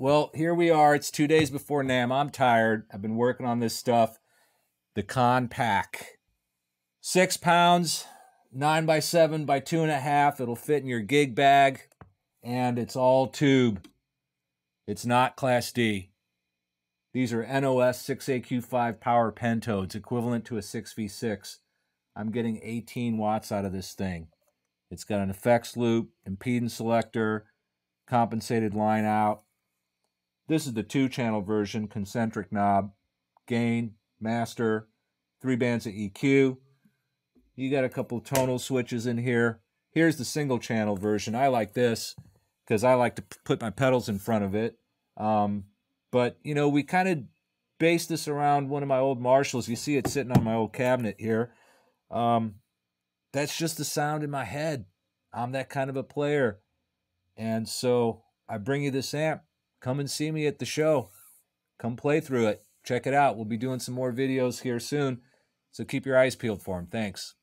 Well, here we are. It's two days before NAM. I'm tired. I've been working on this stuff. The con pack. Six pounds, nine by seven by two and a half. It'll fit in your gig bag. And it's all tube. It's not Class D. These are NOS 6AQ5 power pentodes, equivalent to a 6V6. I'm getting 18 watts out of this thing. It's got an effects loop, impedance selector, compensated line out, this is the two channel version, concentric knob, gain, master, three bands of EQ. You got a couple tonal switches in here. Here's the single channel version. I like this because I like to put my pedals in front of it. Um, but, you know, we kind of based this around one of my old Marshalls. You see it sitting on my old cabinet here. Um, that's just the sound in my head. I'm that kind of a player. And so I bring you this amp come and see me at the show. Come play through it. Check it out. We'll be doing some more videos here soon. So keep your eyes peeled for them. Thanks.